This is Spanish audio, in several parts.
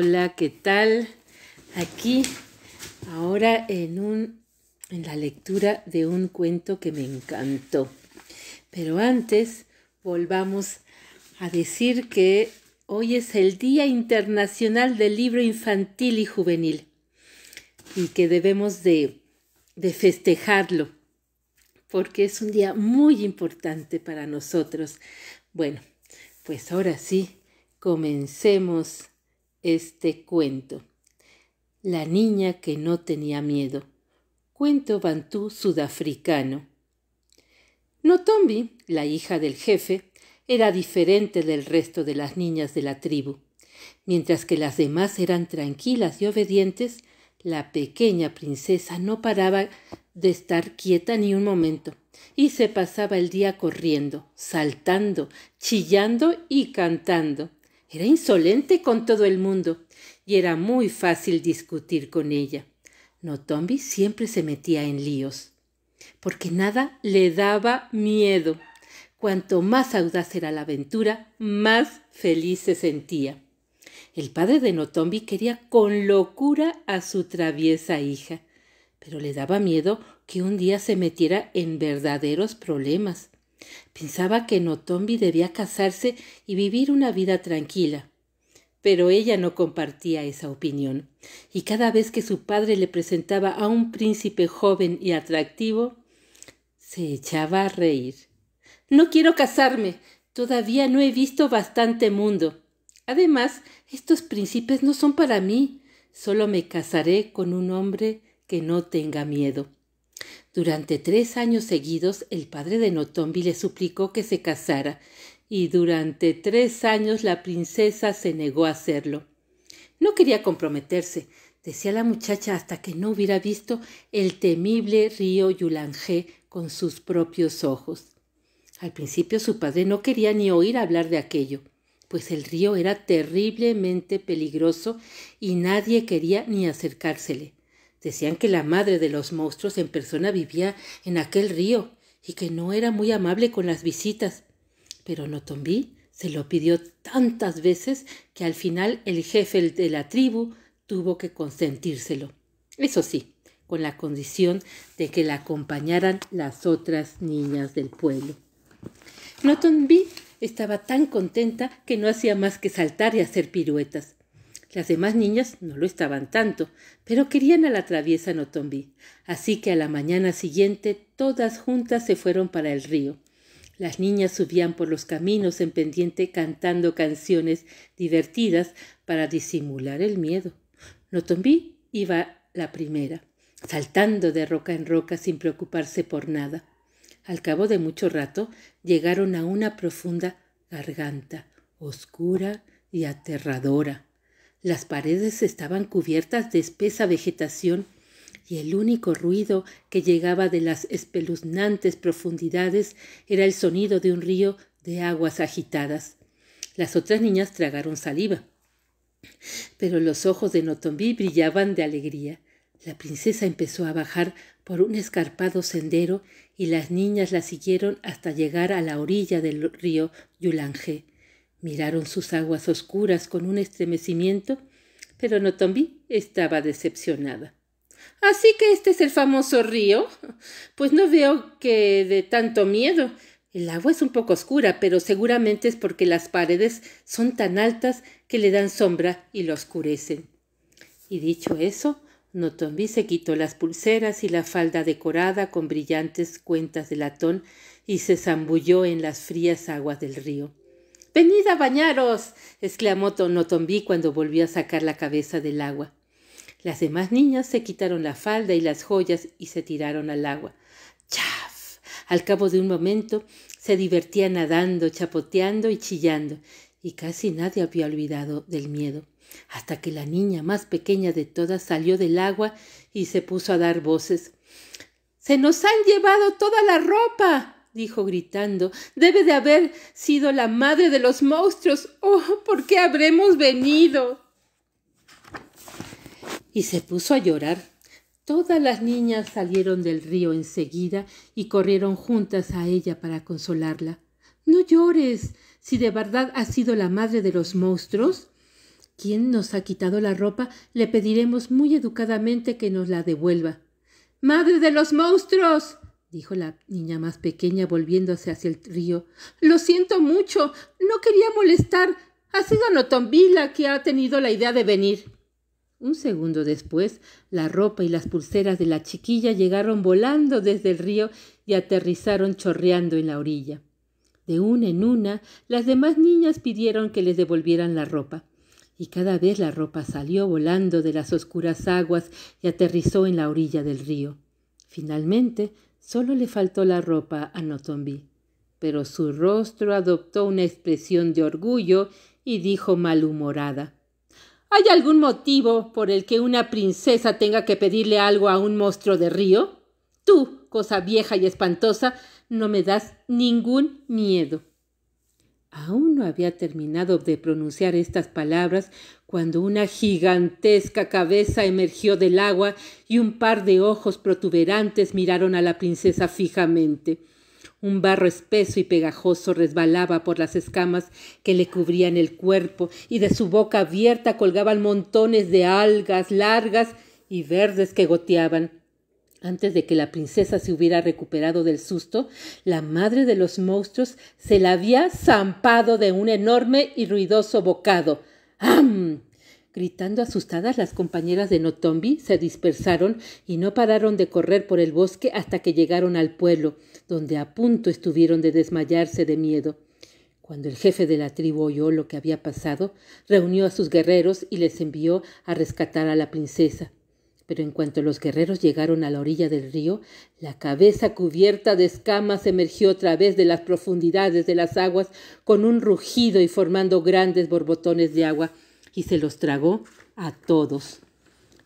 Hola, ¿qué tal? Aquí, ahora en, un, en la lectura de un cuento que me encantó. Pero antes, volvamos a decir que hoy es el Día Internacional del Libro Infantil y Juvenil y que debemos de, de festejarlo porque es un día muy importante para nosotros. Bueno, pues ahora sí, comencemos este cuento. La niña que no tenía miedo. Cuento bantú sudafricano. Notombi, la hija del jefe, era diferente del resto de las niñas de la tribu. Mientras que las demás eran tranquilas y obedientes, la pequeña princesa no paraba de estar quieta ni un momento, y se pasaba el día corriendo, saltando, chillando y cantando. Era insolente con todo el mundo y era muy fácil discutir con ella. Notombi siempre se metía en líos, porque nada le daba miedo. Cuanto más audaz era la aventura, más feliz se sentía. El padre de Notombi quería con locura a su traviesa hija, pero le daba miedo que un día se metiera en verdaderos problemas. Pensaba que Notombi debía casarse y vivir una vida tranquila. Pero ella no compartía esa opinión, y cada vez que su padre le presentaba a un príncipe joven y atractivo, se echaba a reír. No quiero casarme. Todavía no he visto bastante mundo. Además, estos príncipes no son para mí. Solo me casaré con un hombre que no tenga miedo. Durante tres años seguidos el padre de Notombi le suplicó que se casara, y durante tres años la princesa se negó a hacerlo. No quería comprometerse, decía la muchacha hasta que no hubiera visto el temible río Yulangé con sus propios ojos. Al principio su padre no quería ni oír hablar de aquello, pues el río era terriblemente peligroso y nadie quería ni acercársele. Decían que la madre de los monstruos en persona vivía en aquel río y que no era muy amable con las visitas. Pero Notombi se lo pidió tantas veces que al final el jefe de la tribu tuvo que consentírselo. Eso sí, con la condición de que la acompañaran las otras niñas del pueblo. Notombi estaba tan contenta que no hacía más que saltar y hacer piruetas. Las demás niñas no lo estaban tanto, pero querían a la traviesa Notombi, así que a la mañana siguiente todas juntas se fueron para el río. Las niñas subían por los caminos en pendiente cantando canciones divertidas para disimular el miedo. Notombi iba la primera, saltando de roca en roca sin preocuparse por nada. Al cabo de mucho rato llegaron a una profunda garganta, oscura y aterradora. Las paredes estaban cubiertas de espesa vegetación y el único ruido que llegaba de las espeluznantes profundidades era el sonido de un río de aguas agitadas. Las otras niñas tragaron saliva, pero los ojos de Notombí brillaban de alegría. La princesa empezó a bajar por un escarpado sendero y las niñas la siguieron hasta llegar a la orilla del río Yulangé. Miraron sus aguas oscuras con un estremecimiento, pero Notombi estaba decepcionada. Así que este es el famoso río. Pues no veo que de tanto miedo. El agua es un poco oscura, pero seguramente es porque las paredes son tan altas que le dan sombra y lo oscurecen. Y dicho eso, Notombi se quitó las pulseras y la falda decorada con brillantes cuentas de latón y se zambulló en las frías aguas del río. Venid a bañaros. exclamó Tonotombi cuando volvió a sacar la cabeza del agua. Las demás niñas se quitaron la falda y las joyas y se tiraron al agua. ¡Chaf! Al cabo de un momento se divertía nadando, chapoteando y chillando, y casi nadie había olvidado del miedo, hasta que la niña más pequeña de todas salió del agua y se puso a dar voces. Se nos han llevado toda la ropa dijo gritando. Debe de haber sido la madre de los monstruos. Oh, ¿por qué habremos venido? Y se puso a llorar. Todas las niñas salieron del río enseguida y corrieron juntas a ella para consolarla. No llores. Si de verdad ha sido la madre de los monstruos, quien nos ha quitado la ropa, le pediremos muy educadamente que nos la devuelva. Madre de los monstruos dijo la niña más pequeña volviéndose hacia el río. Lo siento mucho. No quería molestar. Ha sido Notombila que ha tenido la idea de venir. Un segundo después, la ropa y las pulseras de la chiquilla llegaron volando desde el río y aterrizaron chorreando en la orilla. De una en una, las demás niñas pidieron que les devolvieran la ropa, y cada vez la ropa salió volando de las oscuras aguas y aterrizó en la orilla del río. Finalmente, Solo le faltó la ropa a Notombi, pero su rostro adoptó una expresión de orgullo y dijo malhumorada. ¿Hay algún motivo por el que una princesa tenga que pedirle algo a un monstruo de río? Tú, cosa vieja y espantosa, no me das ningún miedo. Aún no había terminado de pronunciar estas palabras cuando una gigantesca cabeza emergió del agua y un par de ojos protuberantes miraron a la princesa fijamente. Un barro espeso y pegajoso resbalaba por las escamas que le cubrían el cuerpo y de su boca abierta colgaban montones de algas largas y verdes que goteaban. Antes de que la princesa se hubiera recuperado del susto, la madre de los monstruos se la había zampado de un enorme y ruidoso bocado. ¡Am! Gritando asustadas, las compañeras de Notombi se dispersaron y no pararon de correr por el bosque hasta que llegaron al pueblo, donde a punto estuvieron de desmayarse de miedo. Cuando el jefe de la tribu oyó lo que había pasado, reunió a sus guerreros y les envió a rescatar a la princesa pero en cuanto los guerreros llegaron a la orilla del río, la cabeza cubierta de escamas emergió a través de las profundidades de las aguas con un rugido y formando grandes borbotones de agua, y se los tragó a todos.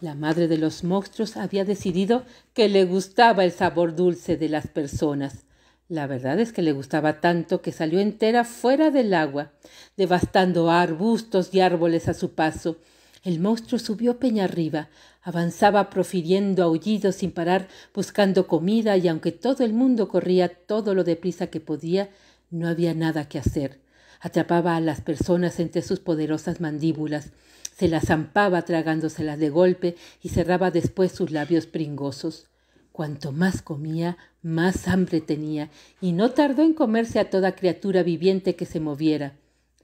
La madre de los monstruos había decidido que le gustaba el sabor dulce de las personas. La verdad es que le gustaba tanto que salió entera fuera del agua, devastando arbustos y árboles a su paso, el monstruo subió peña arriba, avanzaba profiriendo aullidos sin parar, buscando comida, y aunque todo el mundo corría todo lo deprisa que podía, no había nada que hacer. Atrapaba a las personas entre sus poderosas mandíbulas, se las zampaba tragándoselas de golpe y cerraba después sus labios pringosos. Cuanto más comía, más hambre tenía, y no tardó en comerse a toda criatura viviente que se moviera.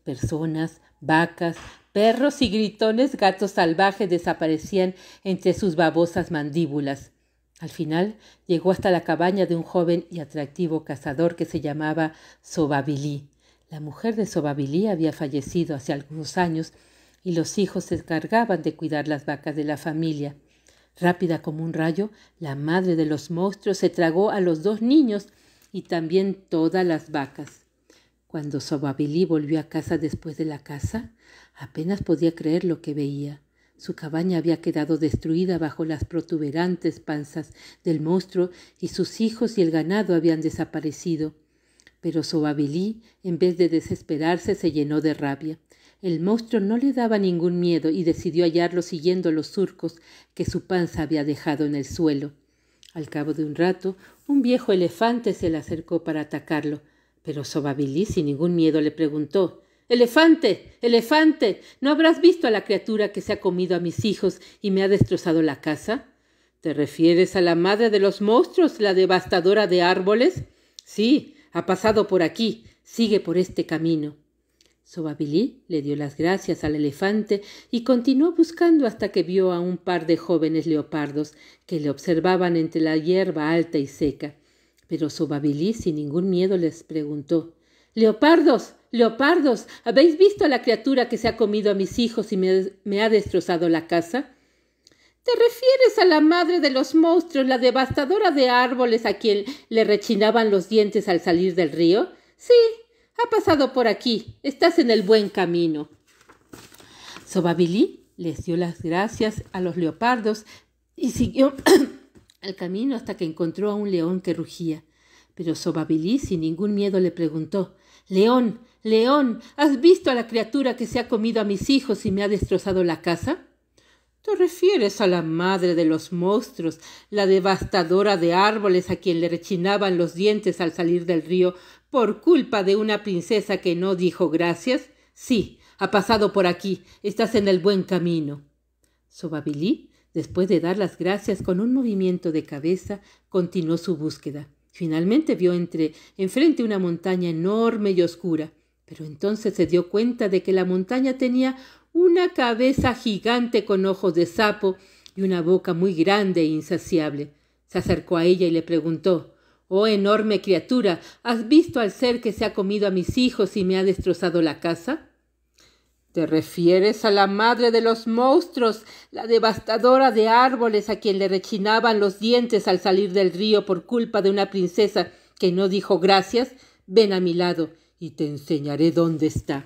Personas, vacas, Perros y gritones gatos salvajes desaparecían entre sus babosas mandíbulas. Al final llegó hasta la cabaña de un joven y atractivo cazador que se llamaba Sobabilí. La mujer de Sobabilí había fallecido hace algunos años y los hijos se encargaban de cuidar las vacas de la familia. Rápida como un rayo, la madre de los monstruos se tragó a los dos niños y también todas las vacas. Cuando Sobabilí volvió a casa después de la caza, Apenas podía creer lo que veía. Su cabaña había quedado destruida bajo las protuberantes panzas del monstruo y sus hijos y el ganado habían desaparecido. Pero Sobabilí, en vez de desesperarse, se llenó de rabia. El monstruo no le daba ningún miedo y decidió hallarlo siguiendo los surcos que su panza había dejado en el suelo. Al cabo de un rato, un viejo elefante se le acercó para atacarlo, pero Sobabilí sin ningún miedo le preguntó Elefante, elefante, ¿no habrás visto a la criatura que se ha comido a mis hijos y me ha destrozado la casa? ¿Te refieres a la madre de los monstruos, la devastadora de árboles? Sí, ha pasado por aquí, sigue por este camino. Sobabilí le dio las gracias al elefante y continuó buscando hasta que vio a un par de jóvenes leopardos que le observaban entre la hierba alta y seca. Pero Sobabilí sin ningún miedo les preguntó Leopardos, Leopardos, ¿habéis visto a la criatura que se ha comido a mis hijos y me, ha destrozado la casa? ¿Te refieres a la madre de los monstruos, la devastadora de árboles a quien le rechinaban los dientes al salir del río? Sí, ha pasado por aquí. Estás en el buen camino. Sobabilí les dio las gracias a los leopardos y siguió el camino hasta que encontró a un león que rugía. Pero Sobabilí sin ningún miedo le preguntó León, León, ¿has visto a la criatura que se ha comido a mis hijos y me ha destrozado la casa? ¿Te refieres a la madre de los monstruos, la devastadora de árboles a quien le rechinaban los dientes al salir del río por culpa de una princesa que no dijo gracias? Sí, ha pasado por aquí. Estás en el buen camino. Sobabilí, después de dar las gracias con un movimiento de cabeza, continuó su búsqueda. Finalmente vio entre enfrente una montaña enorme y oscura. Pero entonces se dio cuenta de que la montaña tenía una cabeza gigante con ojos de sapo y una boca muy grande e insaciable. Se acercó a ella y le preguntó Oh enorme criatura, ¿has visto al ser que se ha comido a mis hijos y me ha destrozado la casa? ¿Te refieres a la madre de los monstruos, la devastadora de árboles a quien le rechinaban los dientes al salir del río por culpa de una princesa que no dijo gracias? Ven a mi lado y te enseñaré dónde está.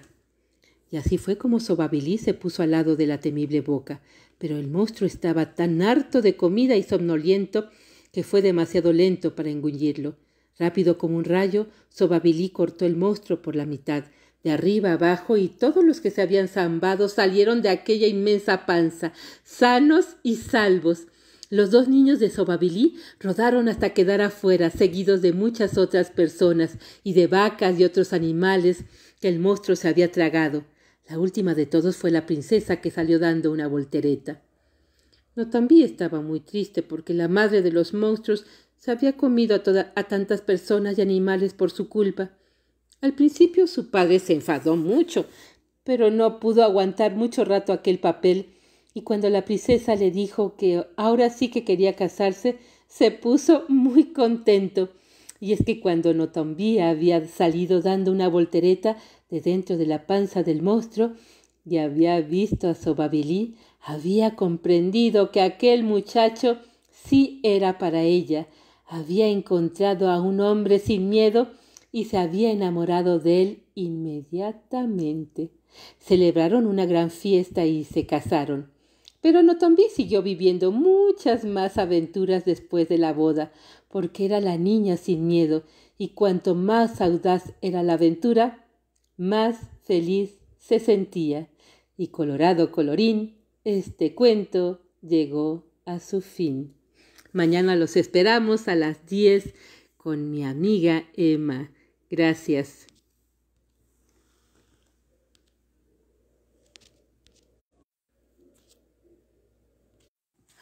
Y así fue como Sobabilí se puso al lado de la temible boca, pero el monstruo estaba tan harto de comida y somnoliento que fue demasiado lento para engullirlo. Rápido como un rayo, Sobabilí cortó el monstruo por la mitad, de arriba abajo, y todos los que se habían zambado salieron de aquella inmensa panza, sanos y salvos. Los dos niños de Sobabilí rodaron hasta quedar afuera, seguidos de muchas otras personas y de vacas y otros animales que el monstruo se había tragado. La última de todos fue la princesa que salió dando una voltereta. No también estaba muy triste porque la madre de los monstruos se había comido a, a tantas personas y animales por su culpa. Al principio su padre se enfadó mucho, pero no pudo aguantar mucho rato aquel papel y cuando la princesa le dijo que ahora sí que quería casarse, se puso muy contento. Y es que cuando Notombía había salido dando una voltereta de dentro de la panza del monstruo y había visto a Sobabilí, había comprendido que aquel muchacho sí era para ella. Había encontrado a un hombre sin miedo y se había enamorado de él inmediatamente. Celebraron una gran fiesta y se casaron. Pero Notombi siguió viviendo muchas más aventuras después de la boda, porque era la niña sin miedo, y cuanto más audaz era la aventura, más feliz se sentía. Y colorado colorín, este cuento llegó a su fin. Mañana los esperamos a las 10 con mi amiga Emma. Gracias.